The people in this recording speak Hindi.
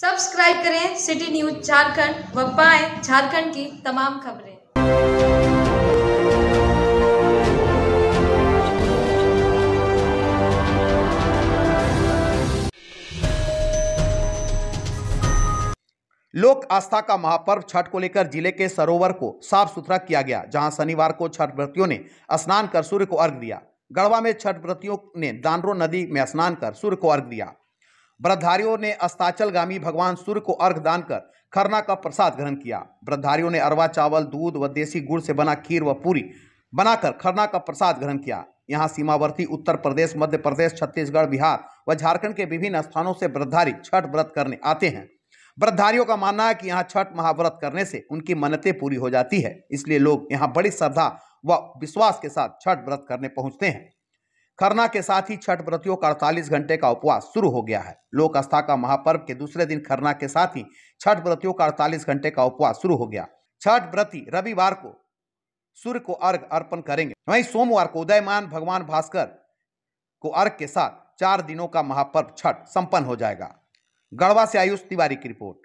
सब्सक्राइब करें सिटी न्यूज झारखंड व पाए झारखंड की तमाम खबरें लोक आस्था का महापर्व छठ को लेकर जिले के सरोवर को साफ सुथरा किया गया जहां शनिवार को छठ व्रतियों ने स्नान कर सूर्य को अर्घ दिया गढ़वा में छठ व्रतियों ने दानरो नदी में स्नान कर सूर्य को अर्घ दिया व्रतधारियों ने अस्ताचलगामी भगवान सूर्य को अर्घ दान कर खरना का प्रसाद ग्रहण किया व्रतधारियों ने अरवा चावल दूध व देसी गुड़ से बना खीर व पूरी बनाकर खरना का प्रसाद ग्रहण किया यहाँ सीमावर्ती उत्तर प्रदेश मध्य प्रदेश छत्तीसगढ़ बिहार व झारखंड के विभिन्न स्थानों से व्रतधारी छठ व्रत करने आते हैं व्रतधारियों का मानना है कि यहाँ छठ महाव्रत करने से उनकी मन्नतें पूरी हो जाती है इसलिए लोग यहाँ बड़ी श्रद्धा व विश्वास के साथ छठ व्रत करने पहुँचते हैं खरना के साथ ही छठ व्रतियों का अड़तालीस घंटे का उपवास शुरू हो गया है लोक आस्था का महापर्व के दूसरे दिन खरना के साथ ही छठ व्रतियों का अड़तालीस घंटे का उपवास शुरू हो गया छठ व्रती रविवार को सूर्य को अर्घ अर्पण करेंगे वहीं सोमवार को उदयमान भगवान भास्कर को अर्घ के साथ चार दिनों का महापर्व छठ संपन्न हो जाएगा गढ़वा से आयुष तिवारी की रिपोर्ट